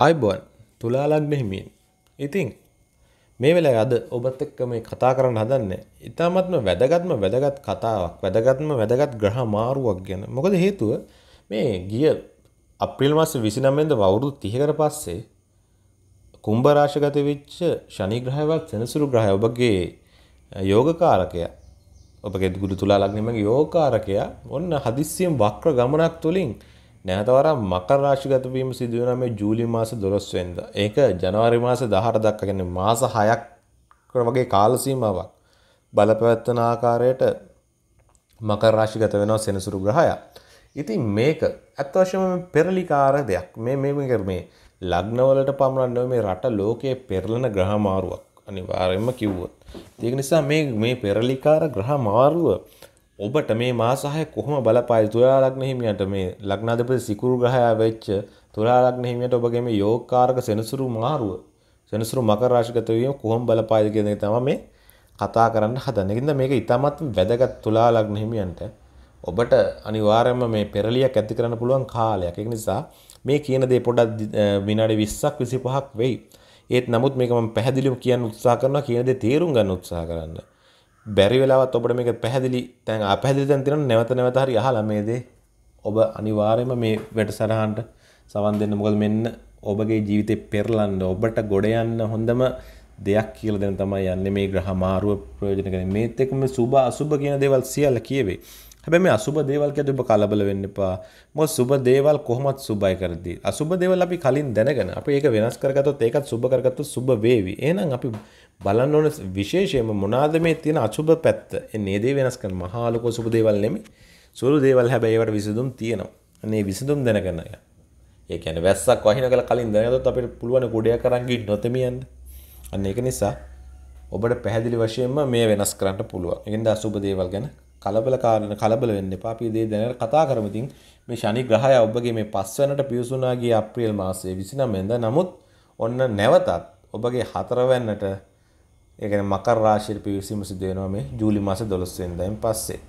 ආයිබෝන් තුලාලග්න හිමියෙන් ඉතිං මේ වෙලා අද ඔබත් එක්ක මේ කතා කරන්න හදන්න ඉතාමත්ම වැදගත්ම වැදගත් කතාවක් වැදගත්ම වැදගත් ග්‍රහ මාරුවක් ගැන මොකද හේතුව මේ ගිය අප්‍රිල් මස් විසිනම්ෙන්ද වවුරුදු තිහකර පස්සේ කුම්භරාශගත වෙච්ච ශනිග්‍රහයවත් සෙනසුරු ග්‍රහය ඔබගේ යෝගකාරකය ඔබගේ ගුරු තුලා ලග්නමගේ යෝකාරකයා ඔන්න හදිස්සියෙන් වක්‍ර ගමනක් තුළින් නැවතවර මකර රාශිගත වීම සිදුවන මේ ජූලි මාස 12 වෙනිදා. ඒක ජනවාරි මාස 18 දක්වා කියන්නේ මාස 6ක් වගේ කාල සීමාවක් බලපැවැත්වන ආකාරයට මකර රාශිගත වෙනවා සෙනසුරු ග්‍රහයා. ඉතින් මේක ඇත්ත වශයෙන්ම පෙරලිකාර දෙයක්. මේ මේ මේ ලග්නවලට පමණක් නෙවෙයි මේ රට ලෝකයේ පෙරලන ග්‍රහ මාරුවක් අනිවාර්යයෙන්ම කිව්වොත්. ඒක නිසා මේ මේ පෙරලිකාර ග්‍රහ මාරුව ඔබට මේ මාසාහය කොහොම බලපායි තුලා ලග්න හිමියන්ට මේ ලග්නාධිපති සිකුරු ග්‍රහයා වෙච්ච තුලා ලග්න හිමියන්ට ඔබගේ මේ යෝගකාරක සෙනසුරු මාරුව සෙනසුරු මකර රාශිගත වීම කොහොම බලපායිද කියන එක තමයි මේ කතා කරන්න හදන්නේ. ඒකින්ද මේක ඉතාමත් වැදගත් තුලා ලග්න හිමියන්ට ඔබට අනිවාර්යයෙන්ම මේ පෙරලියක් ඇති කරන්න පුළුවන් කාලයක්. ඒක නිසා මේ කියන දේ පොඩ්ඩක් විනාඩි 20ක් 25ක් වෙයි. ඒත් නමුත් මේක මම පැහැදිලිව කියන්න උත්සාහ කරනවා කියන දේ තේරුම් ගන්න උත්සාහ කරන්න. බැරි වෙලාවත් ඔබට මේක පැහැදිලි තැන් අපහැදිලි තැන් තියෙනවා නැවත නැවත හරි අහලා මේ දේ ඔබ අනිවාර්යයෙන්ම මේ වැඩසටහනට සවන් දෙන්න මොකද මෙන්න ඔබගේ ජීවිතේ පෙරලන්න ඔබට ගොඩ යන්න හොඳම දෙයක් කියලා දෙන තමයි යන්නේ මේ ග්‍රහ මාරුව ප්‍රයෝජන කරගෙන මේත් එක්ක මේ සුභ අසුභ කියන දේවල් සියල්ල කියවේ හැබැයි මේ අසුබ දේවල් කියද්දී ඔබ කලබල වෙන්න එපා. මොකද සුබ දේවල් කොහොමත් සුබයි කරද්දී. අසුබ දේවල් අපි කලින් දැනගෙන අපි ඒක වෙනස් කරගත්තොත් ඒකත් සුබ කරගත්තොත් සුබ වේවි. එහෙනම් අපි බලන්න ඕන විශේෂයෙන්ම මොනවාද මේ තියෙන අසුබ පැත්ත. එන්නේ දේ වෙනස් කරන මහා ලෝක සුබ දේවල් නෙමෙයි. සුළු දේවල් හැබැයි ඒවට විසඳුම් තියෙනවා. අනේ විසඳුම් දැනගන්න. ඒ කියන්නේ වැස්සක් වහින කල කලින් දැනගත්තොත් අපිට පුළුවන් ගොඩයක් අරන් ගිහින් නොතෙමියන්න. අන්න ඒක නිසා ඔබට පැහැදිලි වශයෙන්ම මේ වෙනස් කරන්න පුළුවන්. ඒ කියන්නේ අසුබ දේවල් ගැන කලබලකාරණ කලබල වෙන්න එපා. අපි දේ දැනට කතා කරමු. ඉතින් මේ ශනි ග්‍රහය ඔබගේ මේ පස්වැනට පිවිසුණා ගිය අප්‍රේල් මාසයේ 29 වෙනිදා. නමුත් ඔන්න නැවතත් ඔබගේ හතරවැන්නට ඒ කියන්නේ මකර රාශියට පිවිසීම සිදු වෙනවා මේ ජූලි මාසේ 12 වෙනිදායින් පස්සේ.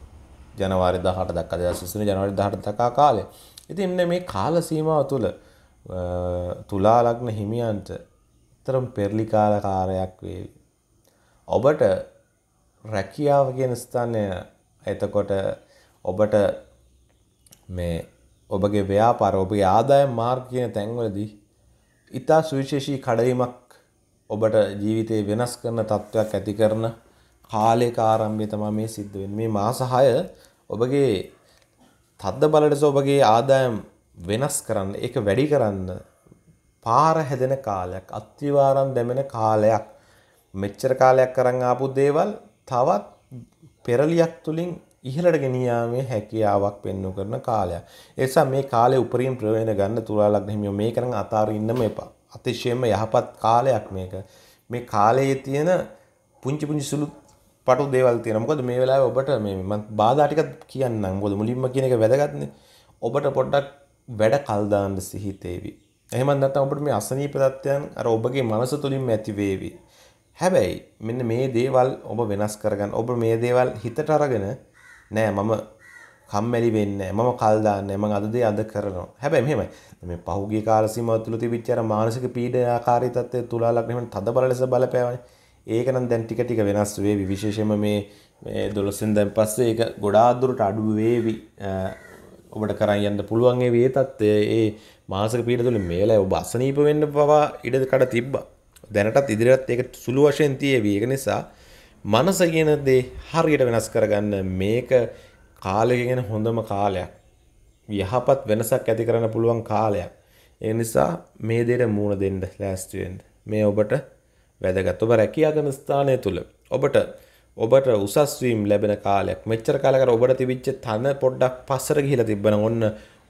ජනවාරි 18 දක්වා 2023 ජනවාරි 18 දක්වා කාලය. ඉතින් මේ කාල සීමාව තුළ තුලා ලග්න හිමියන්ට තරම් පෙරලිකාලකාරයක් වේවි. ඔබට රැකියාව කියන ස්ථානය එතකොට ඔබට මේ ඔබගේ ව්‍යාපාර ඔබගේ ආදායම් මාර්ග කියන තැන්වලදී ඉතා සුවිශේෂී කඩවීමක් ඔබට ජීවිතය වෙනස් කරන තත්ත්වයක් ඇති කරන කාලයක ආරම්භය තමයි මේ සිද්ධ වෙන්නේ. මේ මාස 6 ඔබගේ තද්ද බලට ඔබගේ ආදායම් වෙනස් කරන්න, ඒක වැඩි කරන්න පාර හැදෙන කාලයක්, අත්විවරම් දැමෙන කාලයක්. මෙච්චර කාලයක් කරන් ආපු දේවල් තවත් පෙරලියක් තුළින් ඉහළට ගෙනියාමේ හැකියාවක් පෙන්වු කරන කාලයක්. ඒ නිසා මේ කාලය උපරිම ප්‍රයෝජන ගන්න තුලා ලග්න හිමියෝ මේක නම් අතාරින්නම එපා. අතිශයම යහපත් කාලයක් මේක. මේ කාලයේ තියෙන පුංචි පුංචි සුළු පටු දේවල් තියෙනවා. මොකද මේ වෙලාවේ ඔබට මේ මම බාධා ටිකක් කියන්නම්. මොකද මුලින්ම කියන එක වැදගත්නේ. ඔබට පොඩ්ඩක් වැඩ කල් දාන්න සිහිතේවි. එහෙම නැත්නම් ඔබට මේ අසනීප තත්ත්වයන් අර ඔබගේ මනස තුලින්ම ඇති වේවි. හැබැයි මෙන්න මේ දේවල් ඔබ වෙනස් කරගන්න ඔබ මේ දේවල් හිතට අරගෙන නෑ මම කම්මැලි වෙන්න මම කල්දාන්න එම අදදේ අද කරනවා හැබැයි මෙම මේ පහුගේ කාලසිම තුළ තිවිච්චර මානසික පීඩ ආකාරිතත්වය තුලාලක්නීම තද බලස බලපෑවන ඒකනම් දැන් ටික ටික වෙනස් වේ විශේෂම මේ දොළොස්සෙන් දැන් පස්සේ ඒ ගොඩාදුරට අඩු වේවි ඔබට කරන්න යන්න පුළුවන්ගේ වේ තත්ත්ය ඒ මාසක පීඩ තුළ මේලා ඔබ අසනීප වෙන්න පවා ඉඩකඩ තිබ්බා දැනටත් ඉදිරියටත් ඒක සුළු වශයෙන් තියේවි. ඒක නිසා මනස කියන දේ හරියට වෙනස් කරගන්න මේක කාලයකින් හොඳම කාලයක්. යහපත් වෙනසක් ඇති කරන්න පුළුවන් කාලයක්. ඒ නිසා මේ දෙයට මූණ දෙන්න ලෑස්ති වෙන්න. මේ ඔබට වැදගත්. ඔබ රැකියාගෙන ස්ථානය තුල ඔබට ඔබට උසස් වීම ලැබෙන කාලයක්. මෙච්චර කාලයකට ඔබට තිබිච්ච තන පොඩ්ඩක් පස්සට ගිහිලා තිබ්බනම් ඔන්න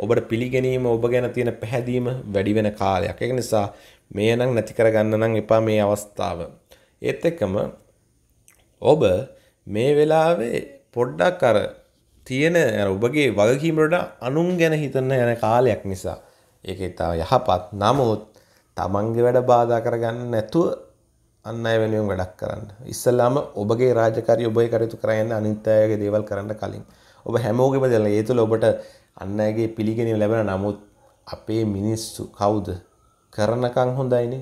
ඔබට පිළිගැනීම ඔබ ගැන තියෙන පැහැදීම වැඩි වෙන කාලයක්. ඒක නිසා මේ නම් නැති කරගන්න නම් එපා මේ අවස්ථාව. ඒත් එක්කම ඔබ මේ වෙලාවේ පොඩ්ඩක් අර තියෙන ඔබගේ වගකීමට අනුම් ගැන හිතන්න යන කාලයක් නිසා ඒක ඉතාව යහපත් නමුත් තමන්ගේ වැඩ බාධා කරගන්න නැතුව අන්න අය වෙනුවෙන් වැඩක් කරන්න. ඉස්සල්ලාම ඔබගේ රාජකාරිය ඔබේ කටයුතු කරන්න අනිත් අයගේ දේවල් කරන්න කලින් ඔබ හැමෝගෙම දෙන ඒ තුළ ඔබට අන්න අයගේ පිළිගැනීම ලැබෙන නමුත් අපේ මිනිස්සු කවුද කරනකං හොඳයිනේ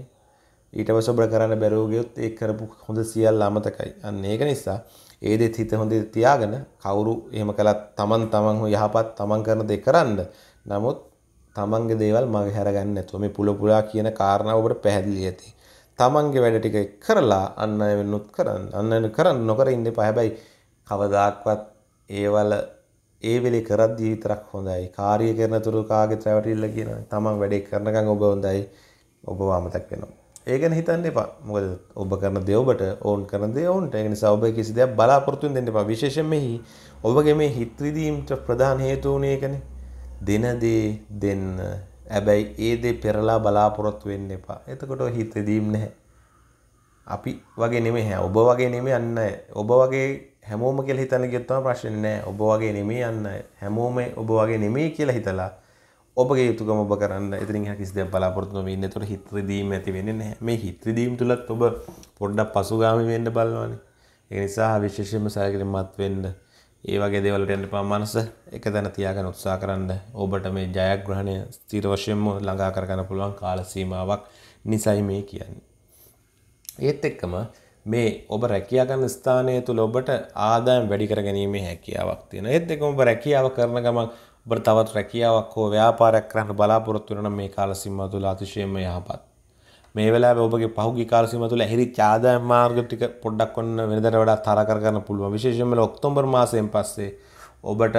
ඊට සොබ්‍ර කරන්න බැරෝගයොත් ඒ කරපු හොඳ සියල් අමතකයි අන්න ඒක නිසා ඒ දෙත් හිත හොඳ තියාගෙන කවුරු එහෙම කළත් තමන් තමන් හෝ යහපත් තමන් කරන දෙ කරන්න නමුත් තමන්ගේ දේවල් මගේ හැරගන්න නැතුව මේ පුල පුලා කියන කාරණාව ඔබට පැහැදිලි ඇති තමන්ගේ වැඩ ටික කරලා අන්න වෙනුත් කරන්න අන්න කරන්න නොකර ඉන්න පහැබැයි කවදාක්වත් ඒවල ඒ වෙලේ කරද්දී විතරක් හොඳයි. කාර්ය කරනතුරු කාගෙත් රැවටිල්ල කියනවා. තමන් වැඩේ කරනකම් ඔබ හොඳයි. ඔබ වාමතක් වෙනවා. ඒ ගැන හිතන්න එපා. මොකද ඔබ කරන දේ ඔබට ඕන් කරන දේ ඕන්ට. ඒ නිසා ඔබ කිසි දෙයක් බලාපොරොත්තු වෙන්න එපා. විශේෂයෙන්ම ඔබගේ මේ හිත රිදීමට ප්‍රධාන හේතු වුණේ ඒකනේ. දෙන දේ දෙන්න. හැබැයි ඒ දේ පෙරලා බලාපොරොත්තු වෙන්න එපා. එතකොට හිත රිදීම් නැහැ. අපි වගේ නෙමෙයි. ඔබ වගේ නෙමෙයි අන්න ඔබ වගේ හැමෝම කියලා හිතන ගියොත්ම ප්‍රශ්නේ නෑ ඔබ වගේ නෙමෙයි යන්න හැමෝම ඔබ වගේ නෙමෙයි කියලා හිතලා ඔබගේ යුතුයකම ඔබ කරන්න ඉතින් එහා කිසි දෙයක් බලාපොරොත්තු නොවී ඉන්න. ඒතර හිත රිදීම ඇති වෙන්නේ නැහැ. මේ හිත රිදීම තුලත් ඔබ පොඩ්ඩක් පසුගාමී වෙන්න බලනවානේ. ඒ නිසා විශේෂයෙන්ම සැලකිලිමත් වෙන්න. ඒ වගේ දේවල් වලට යන්න එපා. මනස එක තැන තියාගෙන උත්සාහ කරන්න. ඔබට මේ ජයග්‍රහණය ස්ථිර වශයෙන්ම ළඟා කරගන්න පුළුවන් කාල සීමාවක් නිසයි මේ කියන්නේ. ඒත් එක්කම මේ ඔබ රැකියා කරන ස්ථානය තුළ ඔබට ආදායම් වැඩි කර ගැනීමේ හැකියාවක් තියෙනවා. ඒත් එක්කම ඔබ රැකියාව කරන ගමන් ඔබට තවත් රැකියාවක් හෝ ව්‍යාපාරයක් කරන්න බලාපොරොත්තු වෙන නම් මේ කාල සීමාව තුළ අතිශයින්ම යහපත්. මේ වෙලාවේ ඔබගේ පහුගිය කාල සීමාව තුළ ඇහිරිච්ච ආදායම් මාර්ග ටික පොඩ්ඩක් ඔන්න වෙනදාට වඩා තර කර ගන්න පුළුවන්. විශේෂයෙන්ම ඔක්තෝබර් මාසයෙන් පස්සේ ඔබට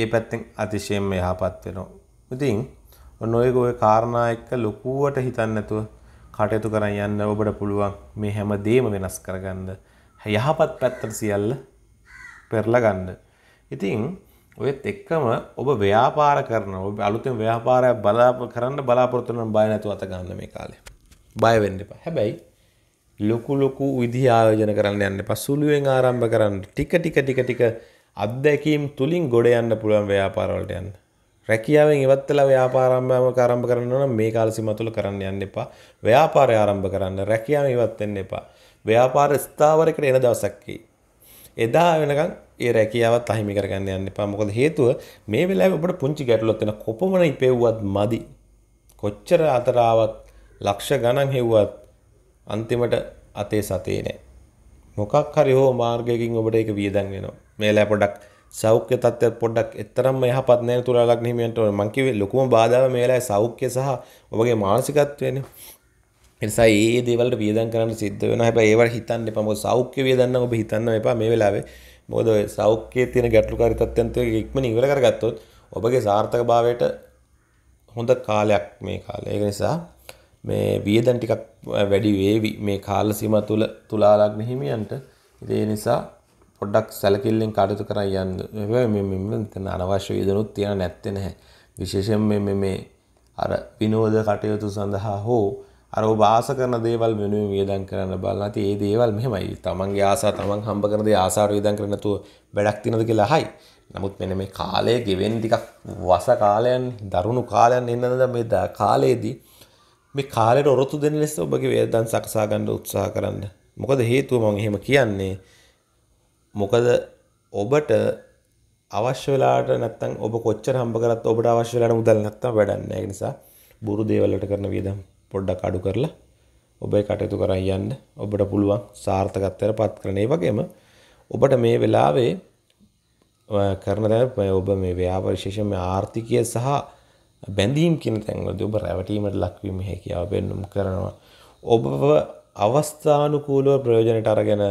ඒ පැත්තෙන් අතිශයින්ම යහපත් වෙනවා. ඉතින් ඔන්න ඔයගේ ඔය කාරණා එක්ක ලොකුවට හිතන්නේ නැතුව කටයුතු කරන්න යන්න ඔබට පුළුවන් මේ හැම දේම වෙනස් කරගන්න යහපත් පැත්තට සියල්ල පෙරලා ගන්න. ඉතින් ඔයත් එක්කම ඔබ ව්‍යාපාර කරන ඔබ අලුතෙන් ව්‍යාපාරයක් බලා කරන්න බලාපොරොත්තු වෙන බය නැතුව අත ගන්න මේ කාලේ. බය වෙන්න එපා. හැබැයි ලොකු ලොකු විදිහ ආයෝජන කරන්න යන්න එපා. සුළුවෙන් ආරම්භ කරන්න. ටික ටික ටික ටික අත්දැකීම් තුලින් ගොඩ යන්න පුළුවන් ව්‍යාපාර වලට යන්න. රැකියාවෙන් ඉවත් වෙලා ව්‍යාපාරම්භයක් ආරම්භ කරන්න නම් මේ කාල සීමාව තුළ කරන්න යන්න එපා. ව්‍යාපාරය ආරම්භ කරන්න රැකියාවෙන් ඉවත් වෙන්න එපා. ව්‍යාපාර ස්ථාවරයකට එන දවසක් එදා වෙනකන් ඒ රැකියාවත් අහිමි කරගන්න යන්න එපා. මොකද හේතුව මේ වෙලාවේ ඔබට පුංචි ගැටලුවක් වෙන කොපමණ ඉපෙව්වත් මදි. කොච්චර අතරාවත් ලක්ෂ ගණන් හෙව්වත් අන්තිමට අතේ සතේ නෑ. මොකක් හරි හෝ මාර්ගයකින් ඔබට ඒක වියදම් වෙනවා. මේ ලෑ පොඩක් සෞඛ්‍ය තත්ත්වයක් පොඩ්ඩක් එතරම්ම යහපත් නැහැ තුලාලක් හිමියන්ට මම කිව්වේ ලොකුම බාධාව මේ වෙලාවේ සෞඛ්‍ය සහ ඔබගේ මානසිකත්වයනේ. ඒ නිසා මේ දේවල්ට වියදම් කරන්න සිද්ධ වෙනවා. හැබැයි ඒවට හිතන්න එපා. මොකද සෞඛ්‍ය වියදම් ඔබ හිතන්න එපා මේ වෙලාවේ. මොකද ඔය සෞඛ්‍යයේ තියෙන ගැටලුකාරී තත්ත්වයන් ටික ඉක්මනින් ඉවර කරගත්තොත් ඔබගේ සාර්ථකභාවයට හොඳ කාලයක් මේ කාලය. ඒක නිසා මේ වියදම් ටිකක් වැඩි වේවි මේ කාල සීමා තුල තුලා ලග්න හිමියන්ට. ඒ නිසා පොඩ්ඩක් සැලකිල්ලෙන් කටයුතු කරා යන්න. හැබැයි මේ මෙතන අනවශ්‍ය වේදනොත් තියන නැත්තේ නැහැ. විශේෂයෙන් මේ මේ අර විනෝද කටයුතු සඳහා හෝ අර ඔබ ආස කරන දේවල් වෙනුවෙන් වියදම් කරන්න බලලා ඉතින් ඒ දේවල් මෙහෙමයි. තමන්ගේ ආසාව තමන් හම්බ කරන දේ ආසාවට වියදම් කරන්නේ නැතුව වැඩක් තියනද කියලා අහයි. නමුත් මෙන්න මේ කාලය ගෙවෙන ටිකක් වස කාලයන් දරුණු කාලයන් එන්නද මේ කාලයේදී මේ කාලයට ඔරොත්තු දෙන ලෙස ඔබගේ වේදන් සකසා ගන්න උත්සාහ කරන්න. මොකද හේතුව මම එහෙම කියන්නේ මොකද ඔබට අවශ්‍යලාට නැත්තන් ඔබ කොච්චර හම්බකරත් ඔබට අවශ්‍යලාට මුදල් නැත්තම් වැඩන්න ඒක නිසා බුරු දේවල්ලට කරන වියදම් පොඩ්ඩක් අඩු කරලා ඔබේ කටයුතු කරන් යන්න ඔබට පුළුවන් සාර්ථකත්වයට පත් කරන ඒ වගේම ඔබට මේ වෙලාවේ කරන දෑ ඔබ මේ ව්‍යාපරිශේෂම ආර්ථිකය සහ බැඳීම් කියන තැන්වලදී ඔබ රැවටීමට ලක්වීම හැකියාව පෙන්නුම් කරනවා. ඔබව අවස්ථානුකූලව ප්‍රයෝජනට අරගෙන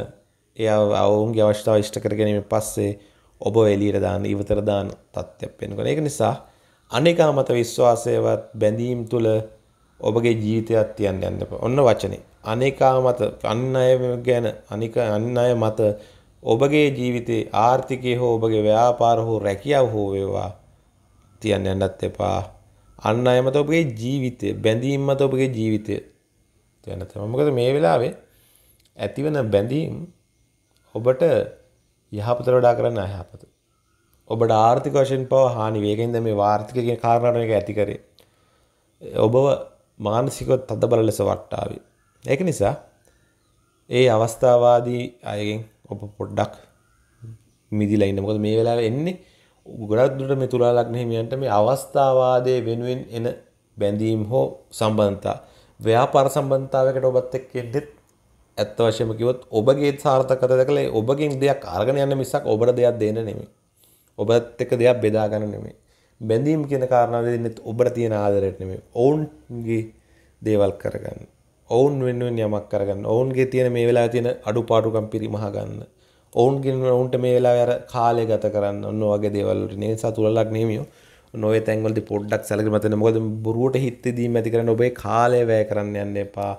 එය අවුන්ගේ අවශ්‍යාව ෂ්ට කරගැනීම පස්සේ ඔබ එලීරදාන්න ඉවතරදාන තත්ත්යක් පෙන්කන එක නිසා අනෙකා මත විශ්වාසයවත් බැඳීම් තුළ ඔබගේ ජීතයක් තියන් යන්නප ඔන්න වචනේ අනෙකා මත අන්න අය ගැන අනික අන්න අය මත ඔබගේ ජීවිතේ ආර්ථිකය හෝ ඔබගේ ව්‍යාපාර හෝ රැකියාව හෝ වේවා තියන්න යන්නත් එපා අන්න අයමත ඔබගේ ජීවිතය බැඳීම් මත ඔබගේ ජීවිතය තියන්න මොකද මේ වෙලාවේ ඇතිවන බැඳීම් ඔබට යහපත වඩා කරන්න අයහපත. ඔබට ආර්ථික වශයෙන් පව හානි වේගෙන්ද මේ වාර්ථික කියන කාරණාවට මේක ඇති කරේ. ඔබව මානසිකව තදබල ලෙස වට්ටාවේ. ඒක නිසා ඒ අවස්ථාවාදී අයගෙන් ඔබ පොඩ්ඩක් මිදිලා ඉන්න. මොකද මේ වෙලාවේ එන්නේ ගොඩක් දුරට මේ තුලා ලග්න හිමියන්ට මේ අවස්ථාවාදයේ වෙනුවෙන් එන බැඳීම් හෝ සම්බන්ධතා ව්‍යාපාර සම්බන්ධතාවයකට ඔබත් එක්ක එන්නෙත් ඇත්ත වශයම කිවොත් ඔබගේ සාර්ථකත දැකලේ ඔබගින් දෙයක් අර්ගෙන යන්න මිසක් ඔබට දෙයක් දෙන්න නෙමේ ඔබත් එක දෙයක් බෙදාගන්න නෙමේ බැඳීම් කියන කාරණාව දෙන්නෙත් ඔබට තියෙන ආදරයට නෙමේ ඔවුන්ගේ දේවල් කරගන්න ඔවුන් වෙනුවෙන් යමක් කරගන්න ඔවුන්ගේ තියෙන මේ වෙලා තියෙන අඩුපාඩුකම් පිරිමහ ගන්න ඔවුන්ගෙන් ඔවුන්ට මේ වෙලා අර කාලය ගත කරන්න ඔන්න වගේ දේවල් වලට නේ සතුලලක් නෙමියෝ නොය තැන්වලදී පොඩ්ඩක් සැලකිලිමත් වෙන්න මොකද බොරුවට හිත් දීම ඇති කරන්න ඔබේ කාලය වැය කරන්න යන්න එපා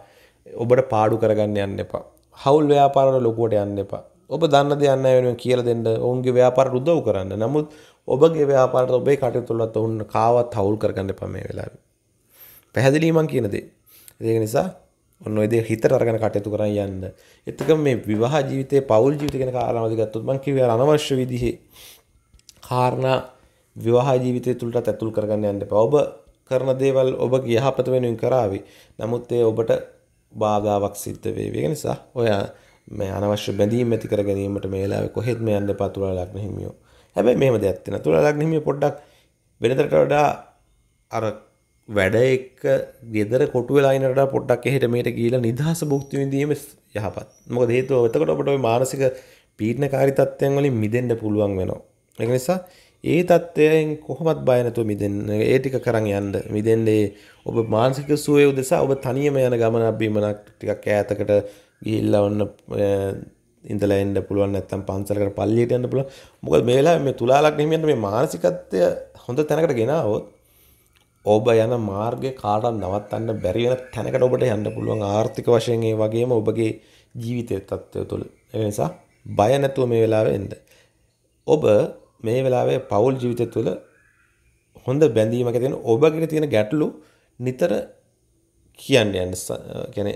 ඔබට පාඩු කරගන්න යන්න එපා හවුල් ව්‍යාපාරට ලොකුවට යන්න එපා ඔබ දන්න දෙයන්න වෙන කියල දෙන්න ඔවුන්ගේ ව්‍යාපාර රුද්දව කරන්න නමුත් ඔබගේ ව්‍යාපාරට ඔබේ කටයුතුලත් ඔවුන් කාවත් හවුල් කරගන්න එපා මේ වෙලාව පැහැදිලීමන් කියනදේ ඒක නිසා ඔන්න ඔයදේ හිතට අරගෙන කටයුතු කරන්න යන්න එතක මේ විවාහ ජීවිතය පවුල් ජීවිතගෙන කාරණාවදිගත්තුත් මං කිව අනවශ්‍ය විදිහේ කාරණා විවාහ ජීවිතය තුළට ඇතුල් කරගන්න යන්න පවබ කරන දේවල් ඔබ ගියහපත වෙනුවෙන් කරාවි නමුත් ඒ ඔබට බාධාවක් සිද්ධ වේවි. ඒ නිසා ඔය මේ අනවශ්‍ය බැඳීම් ඇති කර ගැනීමට මේ වෙලාවේ කොහෙත්ම යන්න එපා තුලා ලග්න හිමියෝ. හැබැයි මෙහෙම දෙයක් තියෙනවා. තුලා ලග්න හිමියෝ පොඩ්ඩක් වෙනතරට වඩා අර වැඩ එක්ක ගෙදර කොටු වෙලා ඉන්න වඩා පොඩ්ඩක් එහෙට මෙහෙට ගිහිලා නිදහස භුක්ති විඳීම යහපත්. මොකද හේතුව එතකොට අපිට ওই මානසික පීඩනකාරී තත්ත්වයන් වලින් මිදෙන්න පුළුවන් වෙනවා. ඒක නිසා ඒ தත්ත්වයෙන් කොහොමත් බය නැතුව මිදෙන්න ඒ ටික කරන් යන්න මිදෙන්නේ ඔබ මානසික සුවය උදෙසා ඔබ තනියම යන ගමන අබ්බීමනක් ටිකක් ඈතකට ගිහිල්ලා ඔන්න ඉඳලා එන්න පුළුවන් නැත්නම් පන්සලකට පල්ලියට යන්න පුළුවන් මොකද මේ වෙලාවේ මේ තුලා ලග්න හිමියන්ට මේ මානසිකත්වය හොඳ තැනකට ගෙනාවොත් ඔබ යන මාර්ගය කාටත් නවත්තන්න බැරි වෙන තැනකට ඔබට යන්න පුළුවන් ආර්ථික වශයෙන් ඒ වගේම ඔබගේ ජීවිතයේ තත්ත්වය තුළ. ඒ නිසා බය නැතුව මේ වෙලාවේ එන්න. ඔබ මේ වෙලාවේ පවුල් ජීවිතය තුළ හොඳ බැඳීමක තියෙන ඔබගෙන තියෙන ගැටලු නිතර කියන්න යන්න ගැන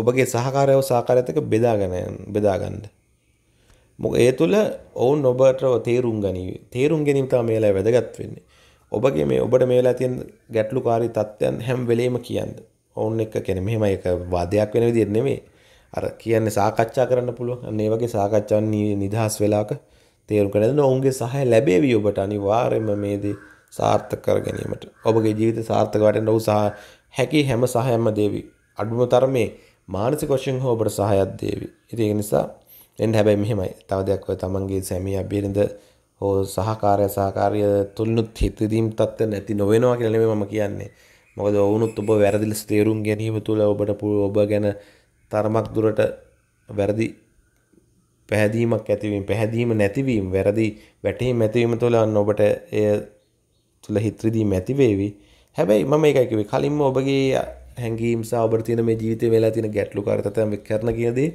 ඔබගේ සහකාරයව සාකාරයතක බෙදාගෙන බෙදාගන්න. මොක ඒ තුළ ඔවුන් ඔබටව තේරුම් ගනී තේරුම් ගැනීමතා මේලා වැදගත් වෙන්නේ. ඔබගේ මේ ඔබට මේලා තියෙන් ගැටලු කාරි තත්ත්වයන් හැම් වෙලේම කියන්න ඔවුන් එක කෙන මෙහෙම එක වාදයක් වෙන විදිර නෙමේ අර කියන්නේ සාකච්ඡා කරන්න පුළුවන් අන්නේ වගේ සාකච්ඡාන් නිදහස් වෙලාක තේරුම් කරගෙන ඔවුන්ගේ සහය ලැබේවි ඔබට අනිවාර්යයෙන්ම මේ දේ සාර්ථක කර ගැනීමට. ඔබගේ ජීවිත සාර්ථක වටෙන්න ඔහු සහ හැකි හැම සහයක්ම දේවි. අඩුම තරමේ මානසික වශයෙන් හෝ ඔබට සහයක් දේවි. ඉතින් ඒ නිසා එන්න හැබැයි මෙහෙමයි. තව දෙයක් ඔය තමන්ගේ සැමියා බිරිඳ හෝ සහකාරය සහකාරය තුලනුත් හිතදීම් තත්ත්ව නැති නොවෙනවා කියලා නෙමෙයි මම කියන්නේ. මොකද වුණොත් ඔබ වැරදි ලෙස තේරුම් ගැනීම තුළ ඔබට ඔබ ගැන තරමක් දුරට වැරදි පැහැදීමක් ඇතිවීම පැහැදීම නැතිවීම වැරදි වැටීම් ඇතිවීම තුළ අන්න ඔබට එය තුළ හිත්‍රදීම ඇතිවේවි හැබැයි මම එකයි කිව්වේ කලින්ම ඔබගේ හැඟීම් සහ ඔබට තියෙන මේ ජීවිතේ වෙලා තියෙන ගැටලු කාර්යතතම් කරන කියදී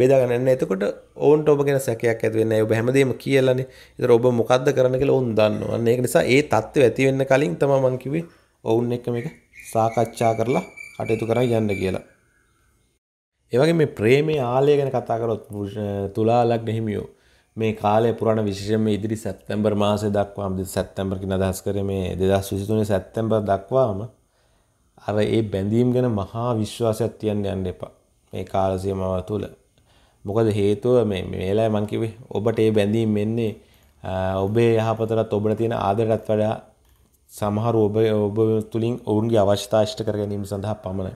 බෙදා ගන්න නැහැ. එතකොට ඔවුන්ට ඔබ ගැන සැකයක් ඇති වෙන්නේ නැහැ. ඔබ හැමදේම කියලානේ. ඒතර ඔබ මොකද්ද කරන්න කියලා ඔවුන් දන්නවා. අන්න ඒක නිසා ඒ தত্ত্বය ඇති වෙන්න කලින් තමයි මම කිව්වේ ඔවුන් එක්ක මේක සාකච්ඡා කරලා කටයුතු කරන් යන්න කියලා. ඒවගේ මේ ප්‍රේමේ ආලය ගැන කතාකරොත් තුලාලක් නැහිමියෝ මේ කාලය පුරණ විශෂම ඉදිරි සැත්තැම්බර් මාසය දක්වාම සැත්තැම්බර් කි අදහස් කර මේ දෙදස් විසිතුනේ සැත්තැම්බර් දක්වාම අර ඒ බැඳීම් ගැන මහා විශ්වාසයක් තියන්න යන්න එපා මේ කාලසිය මව තුළ මොකද හේතුව මේ මේලා මංකිවේ ඔබට ඒ බැඳීම් මෙන්නේ ඔබේ යහපතරත් ඔබට තියෙන ආදරටත් වඩා සමහර ඔබ ඔබ තුළින් ඔවුන්ගේ අවශ්‍යතා ෂ්ට කර ගැනීම සඳහා පමණ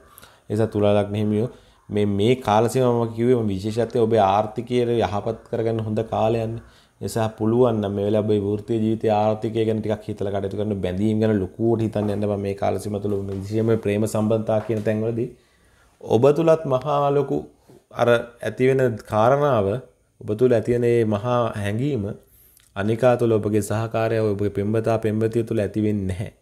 එස තුලාලක් නහිමියෝ මේ මේ කාලසීමාව මම කිව්වේ මම විශේෂත්වයේ ඔබේ ආර්ථිකය යහපත් කරගන්න හොඳ කාලයන්නේ. නිසා පුළුවන් නම් මේ වෙලාව ඔබේ වෘත්තීය ජීවිතයේ ආර්ථිකය ගැන ටිකක් හිතලා කටයුතු කරන බැඳීම් ගැන ලොකුවට හිතන්න යන්න බෑ මේ කාලසීමාව තුළ මේ විශේෂම ප්‍රේම සම්බන්ධතා කියන තැන්වලදී ඔබ තුලත් මහා ලොකු අර ඇති වෙන කාරණාව ඔබ තුළ ඇතිවෙන මේ මහා හැඟීම අනිකා තුළ ඔබගේ සහකාරය ඔබගේ පෙම්බතා පෙම්බතිය තුළ ඇති වෙන්නේ නැහැ.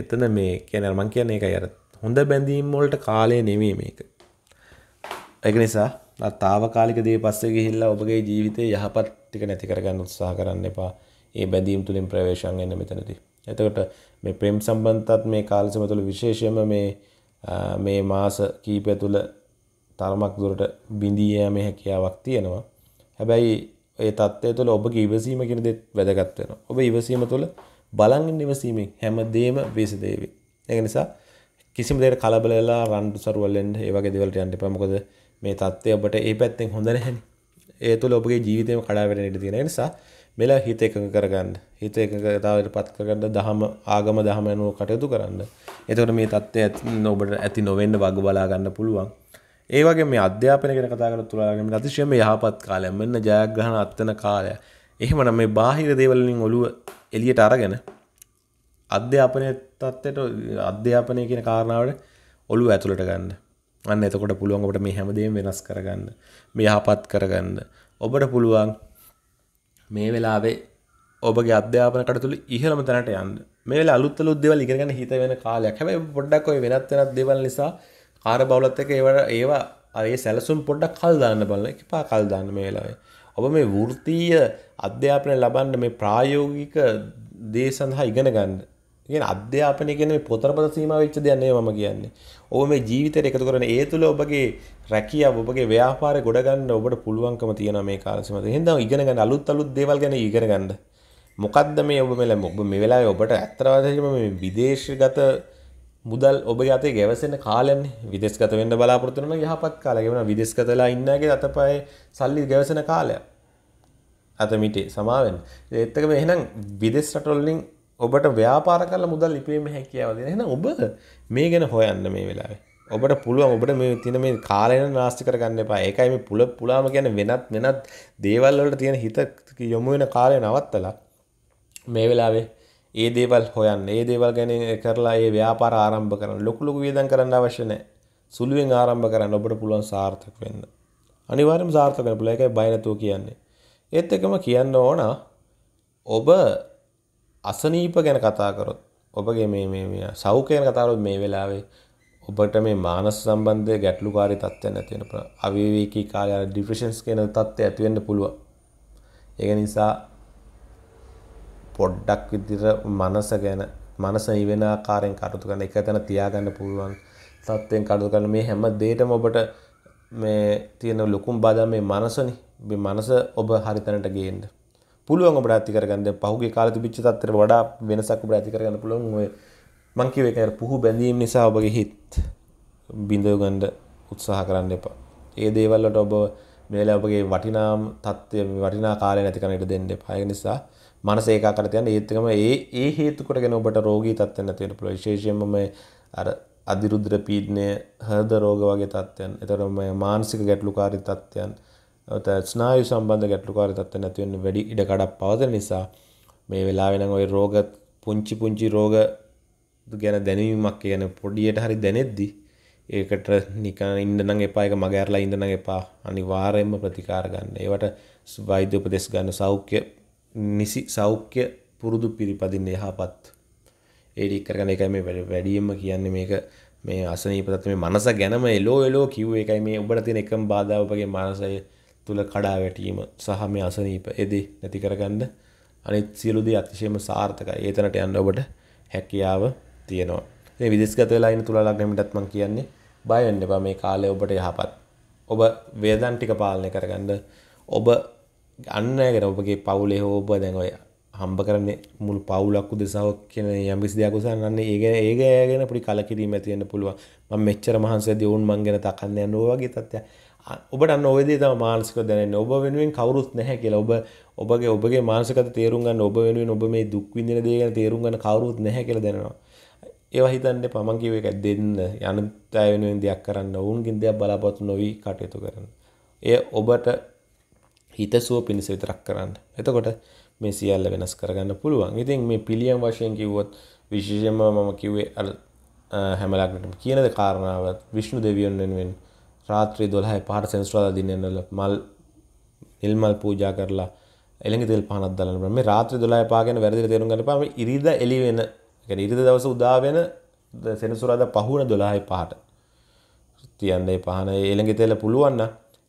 එතන මේ කියන්නේ මම කියන්නේ ඒකයි අර හොඳ බැඳීම් වලට කාලය නෙමෙයි මේක. ඒක නිසා තාවකාලික දේ පස්සේ ගිහිල්ලා ඔබගේ ජීවිතේ යහපත් ටික නැති කරගන්න උත්සාහ කරන්න එපා. ඒ බැඳීම් තුලින් ප්‍රවේශම් වෙන්න මෙතනදී. එතකොට මේ ප්‍රේම සම්බන්ධතාවත් මේ කාලසම තුළ විශේෂයෙන්ම මේ මේ මාස කීපය තුළ තරමක් දුරට බිඳී යෑමේ හැකියාවක් තියෙනවා. හැබැයි ඒ தත්ත්වය තුළ ඔබගේ ඉවසීම කියන දේ වැදගත් වෙනවා. ඔබ ඉවසීම තුළ බලන් ඉන්න ඉවසීමෙන් හැමදේම වෙසදේවි. ඒක නිසා කිසිම දෙයට කලබලලා රන්ඩු සරුවල්ලෙන්ට ඒවගේ දෙවලට යන්ට පමකොද මේ තත්ත්වය ඔබට ඒ පැත්තෙන් හොඳනහැන ඒ තුළ ඔබගේ ජීවිතයම කඩාවෙන ඉට තියෙන නිසා මෙලා හිත එකඟ කරගන්න හිත එකතාවට පත් කරගන්න දහම ආගම දහම යනුව කටයුතු කරන්න එතකට මේ තත්ත්වය ඇති ඔබට ඇති නොවෙන්න වග බලාගන්න පුළුවන් ඒවගේ මේ අධ්‍යාපනගෙන කතාකර තුළලාගම අතිශයම යහපත් කාලය මෙන්න ජයග්‍රහණ අත්තන කාලය එහෙමන මේ බාහිර දේවලින් ඔලුව එලියට අරගෙන අධ්‍යාපනය තත්ත්වයට අධ්‍යාපනය කියන කාරණාවට ඔලු ඇතුළට ගන්න අන්න එතකොට පුළුවන්ට මේ හැමදේම වෙනස් කරගන්න මේ යහපත් කරගන්න ඔබට පුළුවන් මේ වෙලාවේ ඔබගේ අධ්‍යාපන කටතුළ ඉහළම තැනට යන්න මේ අලුත්තල උද්දවල් ඉගෙන හිත වෙන කාලයක් හැබයි පොඩ්ඩක් ඔය වෙනත් වෙනත් දෙවල් නිසා කාර බවලත් එක ඒවට ඒවා අරේ සැලසුම් පොඩ්ඩක් කල් දාන්න බලන එක පා කල් දාන්න මේ වෙලාවේ ඔබ මේ වෘත්තීය අධ්‍යාපනය ලබන්න මේ ප්‍රායෝගික දේ සඳහා ඉගෙන ගන්න කියන අධ්‍යාපනය කියන මේ පොතරපත සීමා වෙච්ච දෙයක් නෙවෙයි මම කියන්නේ. ඔබ මේ ජීවිතයට එකතු කරන ඒ තුල ඔබගේ රැකියාව ඔබගේ ව්‍යාපාරය ගොඩ ගන්න ඔබට පුළුවන්කම තියෙනවා මේ කාල සීමාව. එහෙනම් ඉගෙන ගන්න අලුත් අලුත් දේවල් ගැන ඉගෙන ගන්න. මොකද්ද මේ ඔබ මෙල ඔබ මේ වෙලාවේ ඔබට ඇත්තම වශයෙන්ම මේ විදේශගත මුදල් ඔබගේ අතේ ගැවසෙන කාලයන්නේ විදේශගත වෙන්න බලාපොරොත්තු වෙනවා යහපත් කාලයක්. ඒ වුණා විදේශගත වෙලා ඉන්නගේ අතපය සල්ලි ගැවසෙන කාලයක්. අත මිටේ සමාවෙන්. ඒත් එක මේ එහෙනම් විදේශ රටවලින් ඔබට ව්‍යාපාර කරලා මුදල් ඉපීම හැකියාව දෙන. එහෙනම් ඔබ මේ ගැන හොයන්න මේ වෙලාවේ. ඔබට පුළුවන් ඔබට මේ තියෙන මේ කාලයන නාස්ති කරගන්න එපා. ඒකයි මේ පුල පුලාම කියන්නේ වෙනත් වෙනත් දේවල් වලට තියෙන හිත යොමු වෙන කාලය නවත්තලා මේ වෙලාවේ ඒ දේවල් හොයන්න. ඒ දේවල් ගැන කරලා ඒ ව්‍යාපාර ආරම්භ කරන්න. ලොකු ලොකු වියදම් කරන්න අවශ්‍ය නැහැ. සුළුවෙන් ආරම්භ කරන්න ඔබට පුළුවන් සාර්ථක වෙන්න. අනිවාර්යයෙන්ම සාර්ථක වෙන්න පුළුවන්. ඒකයි බය නැතුව කියන්නේ. ඒත් එකම කියන්න ඕන ඔබ අසනීප ගැන කතා කරොත් ඔබගේ මේ මේ මේ සෞඛ්‍ය ගැන කතා කරොත් මේ වෙලාවේ ඔබට මේ මානස සම්බන්ධය ගැටලුකාරී තත්ත්වයක් නැති වෙන අවිවේකී කාලය අර ડિප්‍රෙෂන්ස් කියන තත්ත්වය ඇති වෙන්න පුළුවන්. ඒක නිසා පොඩ්ඩක් විදිහට මනස ගැන මනස නිවෙන ආකාරයෙන් කටයුතු කරන එක තැන තියාගන්න පුළුවන් තත්ත්වයෙන් කටයුතු කරන මේ හැම දෙයකම ඔබට මේ තියෙන ලොකුම බාධා මේ මනසනේ. මේ මනස ඔබ හරි තැනට ගේන්න. පුළුවන් ඔබට ඇති කරගන්න පහුගේ කාලේ තිබිච්ච තත්ත්වයට වඩා වෙනසක් ඔබට ඇති කරගන්න පුළුවන් ඔය මං කිව්ව එක පුහු බැඳීම් නිසා ඔබගේ හිත බිඳව ගන්න උත්සාහ කරන්න එපා. ඒ දේවල් වලට ඔබ මේ වෙලාවේ ඔබගේ වටිනාම தත්ත්වය වටිනා කාලය නැති කරන ඉඩ දෙන්න එපා. ඒ නිසා මනස ඒකාකාර තියන්න ඒත් එකම ඒ ඒ හේතු කොටගෙන ඔබට රෝගී තත්ත්වයක් නැති වෙන්න පුළුවන්. විශේෂයෙන්ම මේ අර අධිරුද්‍ර පීඩනය, හෘද රෝග වගේ තත්ත්වයන්. ඒතරම මානසික ගැටලුකාරී තත්ත්වයන්. ස්නායු සම්බන්ධ ගැටලුකාර තත්ත්ව නැතිවෙන්න වැඩි ඉඩකඩක් පවතින නිසා මේ වෙලාවේ නම් ওই රෝග පුංචි පුංචි රෝග ගැන දැනීමක් කියන පොඩියට හරි දැනෙද්දි ඒකට නිකන් ඉන්න නම් එපා ඒක මගහැරලා ඉන්න නම් එපා අනිවාර්යයෙන්ම ප්‍රතිකාර ගන්න. ඒවට වෛද්‍ය උපදෙස් ගන්න සෞඛ්‍ය නිසි සෞඛ්‍ය පුරුදු පිළිපදින්න යහපත්. ඒ ටික කරගෙන ඒකයි මේ වැඩියෙන්ම කියන්නේ මේක මේ අසනීප තත්ත්වයේ මනස ගැනම එලෝ එලෝ කිව්ව එකයි මේ ඔබට තියෙන එකම බාධාව ඔබගේ මනසයි තුළ කඩා වැටීම සහ මේ අසනීප එදේ නැති කරගන්න අනිත් සියලු දේ අතිශයම සාර්ථකයි. ඒතනට යන්න ඔබට හැකියාව තියෙනවා. මේ විදේශගත වෙලා ඉන්න තුලා ලග්නෙමිටත් මම කියන්නේ බය වෙන්න එපා මේ කාලේ ඔබට යහපත්. ඔබ වේදන් ටික පාලනය කරගන්න ඔබ අන්න ඇගෙන ඔබගේ පවුලේ හෝ ඔබ දැන් ඔය හම්බ කරන්නේ මුළු පවුලක් උදෙසාව කියන යම් කිසි දෙයක් උසන්නන්නේ ඒ ගැන ඒ ගැන පොඩි කලකිරීම ඇති වෙන්න පුළුවන්. මම මෙච්චර මහන්සියදී වුන් මං ගැන තකන්න යනවා වගේ තත්ත්වයක්. ඔබට අන්න ඔයදේ තම මානසික දැනෙන්නේ ඔබ වෙනුවෙන් කවුරුත් නැහැ කියලා ඔබ ඔබගේ ඔබගේ මානසිකත තේරුම් ගන්න ඔබ වෙනුවෙන් ඔබ මේ දුක් විඳින දේ ගැන තේරුම් ගන්න කවුරුත් නැහැ කියලා දැනෙනවා ඒවා හිතන්න පමන් කිව්ව එක දෙන්න අනිත් අය වෙනුවෙන් දෙයක් කරන්න ඔවුන්ගෙන් දෙයක් බලාපොරොත්තු නොවි කටයුතු කරන්න එය ඔබට හිතසුව පිණිස විතරක් කරන්න එතකොට මේ සියල්ල වෙනස් කරගන්න පුළුවන් ඉතින් මේ පිළියම් වශයෙන් කිව්වොත් විශේෂයෙන්ම මම කිව්වේ අර හැම ලග්නටම කියනද කාරණාව විෂ්ණු දෙවියන් වෙනුවෙන් රාත්‍රී දොළහ පහට සෙන්ස්්‍රාල දිනල මල් නිල්මල් පූජා කරලා එළඟ තෙල් පහනක් දලන මේ රාත්‍රී දොළහ පාගෙන වැරදිර තේරුම් ගන්න පාම ඉරිද එලිවෙන ඉරිද දවස උදාවෙන සෙනසුරාද පහුණ දොළහයි පහට තියන්නේ පහන එළඟ තෙල පුළුවන්න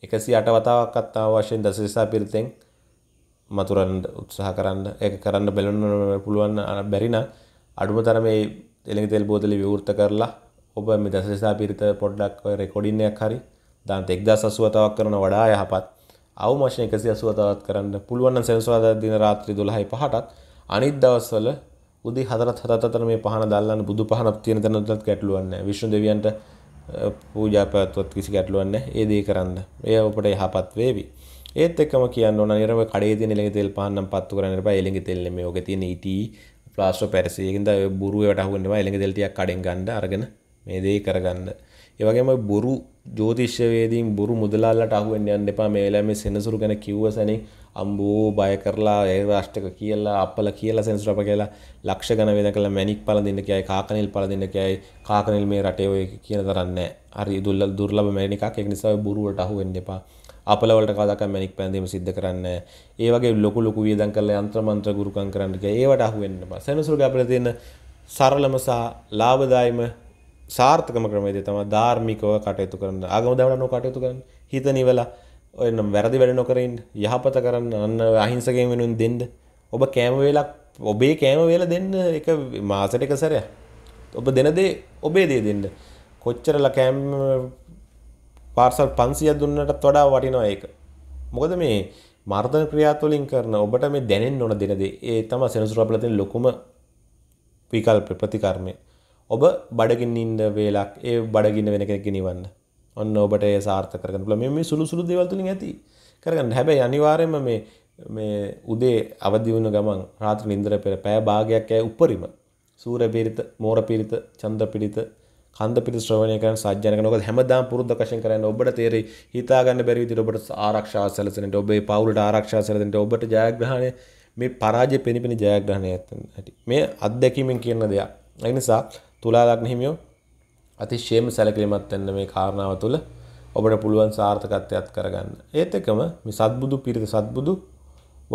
එකසි අට වතාවක් අත්තා වශයෙන් දසසා පිරිතෙන් මතුරන් උත්සාහ කරන්න එක කරන්න බැලන්න පුළුවන් බැරින අඩුම තරම එළඟ තෙල් බෝතලි විවෘත කරලා ඔබ මේ දසදෙසා පිරිත පොඩ්ඩක් රෙකොඩින්නයක් හරි දාන්ත එක්දා සසුවතාවක් කරන වඩා යහපත් අවමශන එකසි අසුවතාවත් කරන්න පුළුවන් සැනස්වාද දින රාත්‍රී දොළහයි පහටත් අනිත් දවස්වල උදේ හතරත් හතත් අතර මේ පහන දල්ලන්න බුදු පහනක් තියෙන තැනටත් ගැටලුවන්නේ විෂ්ණු දෙවියන්ට පූජා පැවැත්වුවත් කිසි ගැටලුවක් නැහැ. ඒ දේ කරන්න. එය ඔබට යහපත් වේවි. ඒත් එක්කම කියන්න ඕන නිරව කඩේ තියෙන එළඟ තෙල් පහන්නම් පත්තු කරන්න එපා. එළඟ තෙල් නෙමෙයි. ඔගේ තියෙන ඊටී ප්ලාස්ටර් පැරසි. ඒකින්ද ඔය බුරුවේට අහුවෙන්න එපා. එළඟ තෙල් ටිකක් කඩෙන් ගන්න අරගෙන මේ දේ කරගන්න. ඒ වගේම බොරු ජෝතිෂ්‍යවේදීන් බොරු මුදලාලට අහුවෙන්න යන්න එපා. මේ වෙලාවේ මේ සෙනසුරු ගැන කිව්ව සැනේ අම්බෝ බය කරලා ඒ රාෂ්ටක කියලා අපල කියලා සෙනසුරු අප කියලා ලක්ෂ ගණන වේද කළා මැණික් පළඳින්න කියයි කාකනිල් පළඳින්න කියයි කාකනිල් මේ රටේ ඔය කියන තරම් නැහැ. හරි දුර්ලභ දුර්ලභ මැණිකක් ඒක නිසා ඔය බොරු වලට අහුවෙන්න එපා. අපලවලට කවදාක මැනික් පැන්දීම සිද්ධ කරන්න ඒ වගේ ලොකු ලොකු වියදම් කරලා යంత్ర මන්ත්‍ර ගුරුකම් කරන්න කියලා ඒවට අහු වෙන්න බෑ සෙනසුරුගේ අපිට තියෙන සරලම සහ ලාභදායම සාර්ථකම ක්‍රමේද තම ධාර්මිකව කටයුතු කරන්න ආගම දවඩනෝ කටයුතු කරන්න හිත නිවලා ඔයනම් වැරදි වැඩ නොකරින් යහපත කරන්න අන්න අහිංසකයෙන් වෙනුවෙන් දෙන්න ඔබ කෑම වේලක් ඔබේ කෑම වේල දෙන්න එක මාසට එක සැරයක් ඔබ දෙන දේ ඔබේ දේ දෙන්න කොච්චරලා කෑම් පාර්සල් 500ක් දුන්නටත් වඩා වටිනවා ඒක මොකද මේ මර්ධන ක්‍රියාතුලින් කරන ඔබට මේ දැනෙන්න ඕන දෙන දේ ඒ තමයි සෙනසුරු අපල තියෙන ලොකුම විකල්ප ප්‍රතිකර්මය ඔබ බඩගින්න ඉන්ද වේලක් ඒ බඩගින්න වෙන කෙනෙක් නිවන්න ඔන්න ඔබට ඒ සාර්ථක කරගන්න පුළුවන් මේ මේ සුළු සුළු දේවල් තුලින් ඇති කරගන්න හැබැයි අනිවාර්යයෙන්ම මේ මේ උදේ අවදි වුණ ගමන් රාත්‍රී නිින්දර පෙර පැය භාගයක් ඇය උපරිම සූර්ය පීරිත මෝර පීරිත චන්ද්‍ර පීරිත කන්ද පිට ශ්‍රවණය කරන සජ්ජනක නොකද හැමදාම පුරුද්දක වශයෙන් කරන්න ඔබට තේරෙයි හිතා ගන්න බැරි විදිහට ඔබට ආරක්ෂාව සැලසෙන්නට ඔබේ පවුලට ආරක්ෂාව සැලසෙන්නට ඔබට ජයග්‍රහණය මේ පරාජය පෙනිපෙනි ජයග්‍රහණය ඇති මේ අත්දැකීමෙන් කියන දෙයක් ඒ නිසා තුලාලග්න හිමියෝ අතිශයම සැලකිලිමත් වෙන්න මේ කාරණාව තුළ ඔබට පුළුවන් සාර්ථකත්වයක් කරගන්න. ඒත් එකම මේ සත්බුදු පිරිත සත්බුදු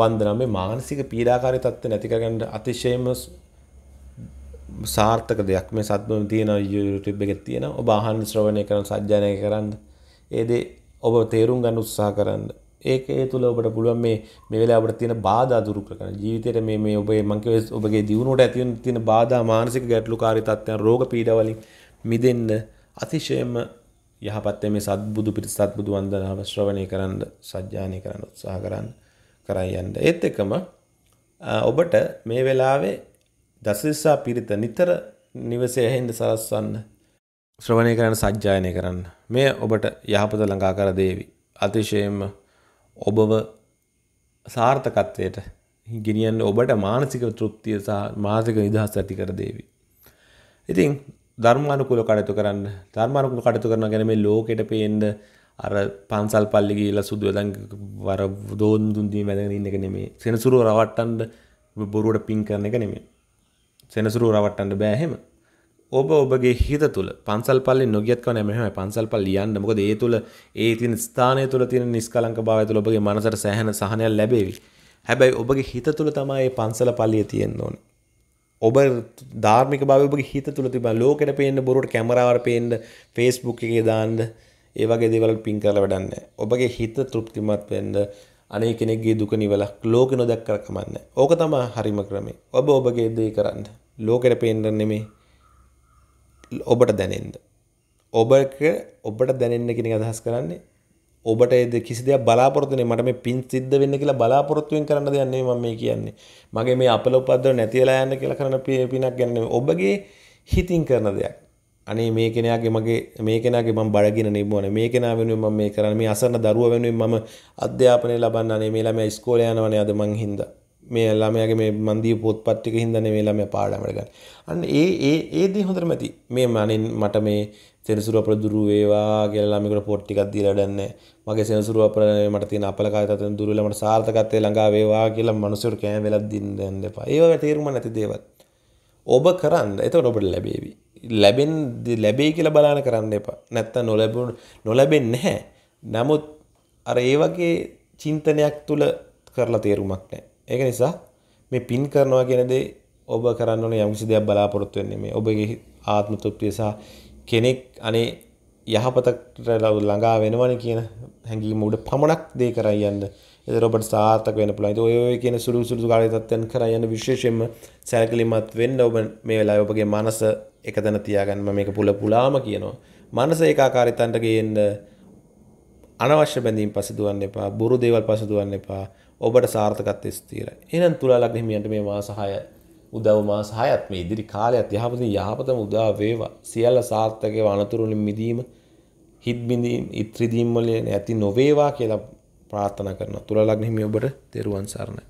වන්දනා මේ මානසික පීඩාකාරී තත්ත්ව නැති කරගන්න අතිශයම සාර්ථක දෙයක් මේ සත්බුදු තියෙන YouTube එකේ තියෙන ඔබ අහන්න ශ්‍රවණය කරන සජ්ජායනය කරන්න. ඒ දේ ඔබ තේරුම් ගන්න උත්සාහ කරන්න. ඒක ඒ තුළ ඔබට පුළුවන් මේ මේ වෙලාවට තියෙන බාධා දුරු කරගන්න. ජීවිතේට මේ මේ ඔබේ මං කියේ ඔබගේ දියුණුවට ඇති වෙන තියෙන බාධා මානසික ගැටලුකාරී තත්ත්වයන් රෝග පීඩා වලින් මිදෙන්න අතිශයම යහපත් මේ සත්බුදු පිරිස සත්බුදු වන්දනාව ශ්‍රවණය කරන්න සජ්ජානය කරන්න උත්සාහ කරන්න කරයි යන්න. ඒත් එකම ඔබට මේ වෙලාවේ දසදිසා පිරිත නිතර නිවසේ ඇහෙන්න සලස්වන්න ශ්‍රවණය කරන්න සජ්ජායනය කරන්න. මේ ඔබට යහපත ළඟා කර දේවි. අතිශයෙන්ම ඔබව සාර්ථකත්වයට ගෙනියන්න ඔබට මානසික තෘප්තිය සහ මාසික නිදහස් ඇති කර දේවි. ඉතින් ධර්මානුකූල කටයුතු කරන්න ධර්මානුකූල කටයුතු කරන ගැන මේ ලෝකෙට පේන්න අර පන්සල් පල්ලි ගිහිලා සුදු වෙදන් වර දෝන් දුන් දී වැදගෙන ඉන්න එක නෙමෙයි. සෙනසුරුව රවට්ටන්න බොරුවට පින් කරන එක නෙමෙයි. සෙනසුරුව රවට්ටන්න බෑ එහෙම. ඔබ ඔබගේ හිත තුළ පන්සල් පල්ලි නොගියත් කවන මෙහෙමයි පන්සල් පල්ලි යන්න මොකද ඒ තුළ ඒ තියෙන ස්ථානය තුළ තියෙන නිස්කලංක භාවය තුළ ඔබගේ මනසට සෑහෙන සහනයක් ලැබේවි. හැබැයි ඔබගේ හිත තුළ තමයි මේ පන්සල පල්ලිය තියෙන්න ඕනේ. ඔබ ධාර්මික භාවය ඔබගේ හිත තුළ තිබා ලෝකෙට පේන්න බොරුවට කැමරාවට පේන්න Facebook එකේ දාන්න ඒ වගේ දේවල් පින් කරලා වැඩක් නැහැ. ඔබගේ හිත තෘප්තිමත් වෙන්න අනේ කෙනෙක්ගේ දුක නිවලා ලෝකෙ නොදැක්කර කමන්නේ. ඕක තමයි හරිම ක්‍රමය. ඔබ ඔබගේ දේ කරන්න. ලෝකෙට පේන්න නෙමෙයි ඔබට දැනෙන්ද. ඔබ ඔබට දැනෙන්න කෙනෙ අදහස් කරන්නේ ඔබට එද කිසි දෙයක් බලාපොරොත්තුනේ මට මේ පින් සිද්ධ වෙන්න කියලා බලාපොරොත්තුෙන් කරන්න දෙයක් නෙමෙයි මම මේ කියන්නේ. මගේ මේ අපල උපද්දව නැතිලා යන්න කියලා කරන පිනක් ගැන නෙමෙයි. ඔබගේ හිතින් කරන දෙයක්. අනේ මේ කෙනාගේ මගේ මේ කෙනාගේ මම බඩගින නෙමෙයි මේ කෙනා වෙනුවෙන් මම මේ කරන්නේ. මේ අසරණ දරුවා වෙනුවෙන් මම අධ්‍යාපනය ලබන්න අනේ මේ ළමයා ඉස්කෝලේ යනවනේ අද මං හින්දා. මේ ළමයාගේ මේ මන්දී පොත්පත් ටික හින්දා නෙමෙයි ළමයා පාඩමට ගන්න. අන්න ඒ ඒ ඒ දේ හොඳටම ඇති. මේ මනින් මට මේ සෙනසුරු අපල දුරු වේවා කියලා ළමයෙකුට පොත් ටිකක් දීලා දැන්නේ. මගේ සෙනසුරු අපල මට තියෙන අපලකාරී තත්ත්වෙන් දුරු වෙලා මට සාර්ථකත්වයේ ළඟා වේවා කියලා මිනිස්සුන්ට කෑම වෙලක් දෙන්න එපා. ඒවා තේරුම නැති දේවල්. ඔබ කරන්න. එතකොට ඔබට ලැබේවි. ලැබෙන් ලැබෙයි කියලා බලන කරන්න එපා. නැත්තම් නොලැබුණ නොලැබෙන්නේ නැහැ. නමුත් අර ඒ වගේ චින්තනයක් තුල කරලා තේරුමක් නැහැ. ඒක නිසා මේ පින් කරනවා කියන දේ ඔබ කරන්න ඕනේ යම්කිසි දෙයක් බලාපොරොත්තු වෙන්නේ මේ ඔබගේ ආත්ම තෘප්තිය සහ කෙනෙක් අනේ යහපතට ළඟා වෙනවනේ කියන හැඟීම උඩ පමණක් දේ කරයි යන්න. ඒක ඔබට සාර්ථක වෙන්න පුළුවන්. ඒ ඔය කියන සුළු සුළු කාලේ තත්ත්වයන් කරා යන විශේෂයෙන්ම සැලකිලිමත් වෙන්න ඔබ මේ වෙලාවේ ඔබගේ මනස එකතන තියාගන්න මම මේක පුල පුලාම කියනවා. මනස ඒකාකාරීත්වයට ගේන්න අනවශ්‍ය බැඳීම් පසුදුවන්න එපා. බොරු දේවල් පසුදුවන්න එපා. ඔබට සාර්ථකත්වය ස්ථිරයි. එහෙනම් තුලා ලග්න හිමියන්ට මේ මාස 6 උදව මාස 6ත් මේ ඉදිරි කාලයත් යහපතින් යහපතම උදා වේවා. සියල්ල සාර්ථකව අනතුරුලින් මිදීම හිත් බිඳීම් ඉත්‍රිදීම් වලින් ඇති නොවේවා කියලා ප්‍රාර්ථනා කරනවා. තුලා ලග්න හිමිය ඔබට තෙරුවන් සරණයි.